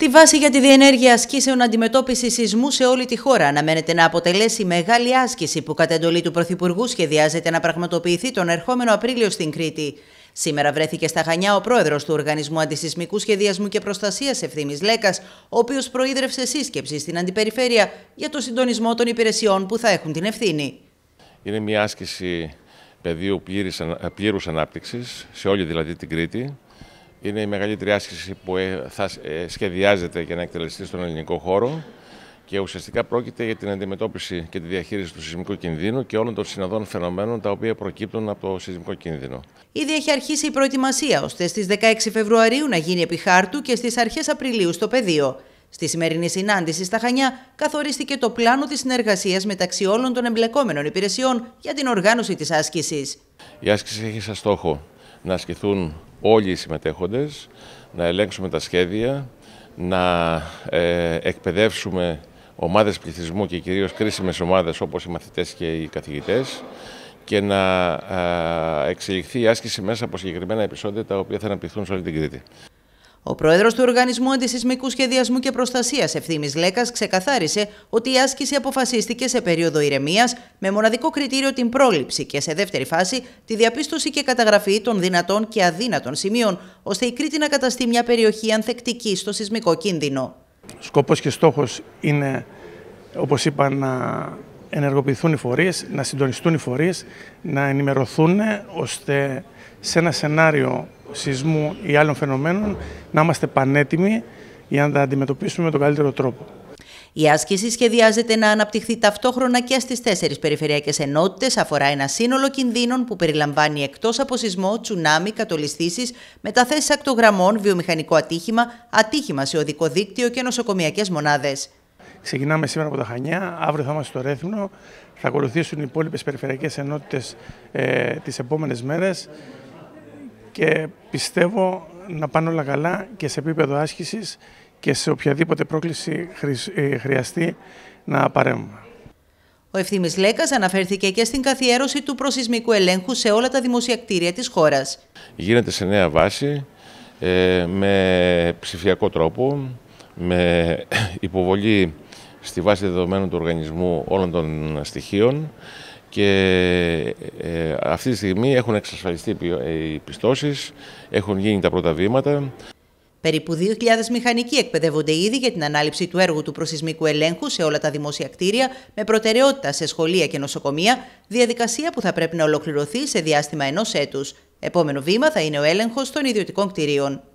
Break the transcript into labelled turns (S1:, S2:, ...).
S1: Τη βάση για τη διενέργεια ασκήσεων αντιμετώπισης σεισμού σε όλη τη χώρα αναμένεται να αποτελέσει μεγάλη άσκηση που κατά εντολή του Πρωθυπουργού σχεδιάζεται να πραγματοποιηθεί τον ερχόμενο Απρίλιο στην Κρήτη. Σήμερα βρέθηκε στα Χανιά ο πρόεδρος του Οργανισμού Αντισυσμικού Σχεδιασμού και Προστασίας Ευθύνη Λέκας, ο οποίος προείδρευσε σύσκεψη στην Αντιπεριφέρεια για το συντονισμό των υπηρεσιών που θα έχουν την ευθύνη.
S2: Είναι μια άσκηση πεδίου πλήρους ανάπτυξης, σε όλη δηλαδή την Κρήτη, είναι η μεγαλύτερη άσκηση που ε, θα ε, σχεδιάζεται για να εκτελεστεί στον ελληνικό χώρο και ουσιαστικά πρόκειται για την αντιμετώπιση και τη διαχείριση του σεισμικού κινδύνου και όλων των συναδών φαινομένων τα οποία προκύπτουν από το σεισμικό κίνδυνο.
S1: Ήδη έχει αρχίσει η προετοιμασία ώστε στις 16 Φεβρουαρίου να γίνει επιχάρτου... και στις αρχές Απριλίου στο πεδίο. Στη σημερινή συνάντηση στα Χανιά καθορίστηκε το πλάνο της συνεργασίας μεταξύ όλων των εμπλεκόμενων υπηρεσιών για την οργάνωση της άσκησης.
S2: Η άσκηση έχει σαν στόχο να ασκηθούν όλοι οι συμμετέχοντες, να ελέγξουμε τα σχέδια, να ε, εκπαιδεύσουμε ομάδες πληθυσμού και κυρίως κρίσιμες ομάδες όπως οι μαθητές και οι καθηγητές και να ε, εξελιχθεί η
S1: άσκηση μέσα από συγκεκριμένα επεισόδια τα οποία θα αναπτυχθούν σε όλη την Κρήτη. Ο πρόεδρος του Οργανισμού Αντισυσμικού Σχεδιασμού και Προστασίας, Ευθύνη Λέκας, ξεκαθάρισε ότι η άσκηση αποφασίστηκε σε περίοδο ηρεμίας, με μοναδικό κριτήριο την πρόληψη και σε δεύτερη φάση τη διαπίστωση και καταγραφή των δυνατών και αδύνατων σημείων, ώστε η Κρήτη να καταστεί μια περιοχή ανθεκτική στο σεισμικό κίνδυνο.
S3: Σκοπός και στόχος είναι, όπως είπα, να ενεργοποιηθούν οι φορείς, να συντονιστούν οι φορείς, να ενημερωθούν ώστε σε ένα σενάριο σεισμού ή άλλων φαινομένων να είμαστε πανέτοιμοι για να τα αντιμετωπίσουμε με τον καλύτερο τρόπο.
S1: Η άσκηση σχεδιάζεται να αναπτυχθεί ταυτόχρονα και στις τέσσερις περιφερειακές ενότητες, αφορά ένα σύνολο κινδύνων που περιλαμβάνει εκτός από σεισμό, τσουνάμι, κατολιστήσεις, μεταθέσεις ακτογραμμών, βιομηχανικό ατύχημα, ατύχημα σε οδικό δίκτυο και νοσοκομιακές μονάδες. Ξεκινάμε σήμερα από τα
S3: Χανιά, αύριο θα είμαστε στο Ρέθμνο, θα ακολουθήσουν οι υπόλοιπες περιφερειακές ενότητες ε, τις επόμενες μέρες και πιστεύω να πάνε όλα καλά και σε επίπεδο άσκησης και σε οποιαδήποτε πρόκληση ε, χρειαστεί να παρέμβουμε.
S1: Ο Ευθύνη Λέκας αναφέρθηκε και στην καθιέρωση του προσυσμικού ελέγχου σε όλα τα δημοσιακτήρια κτίρια της χώρας.
S2: Γίνεται σε νέα βάση, ε, με ψηφιακό τρόπο, με υποβολή στη βάση δεδομένων του οργανισμού όλων των στοιχείων και ε, αυτή τη στιγμή έχουν εξασφαλιστεί οι πιστώσεις, έχουν γίνει τα πρώτα βήματα.
S1: Περίπου 2.000 μηχανικοί εκπαιδεύονται ήδη για την ανάληψη του έργου του προσυσμικού ελέγχου σε όλα τα δημόσια κτίρια, με προτεραιότητα σε σχολεία και νοσοκομεία, διαδικασία που θα πρέπει να ολοκληρωθεί σε διάστημα ενός έτους. Επόμενο βήμα θα είναι ο έλεγχος των ιδιωτικών κτηρίων.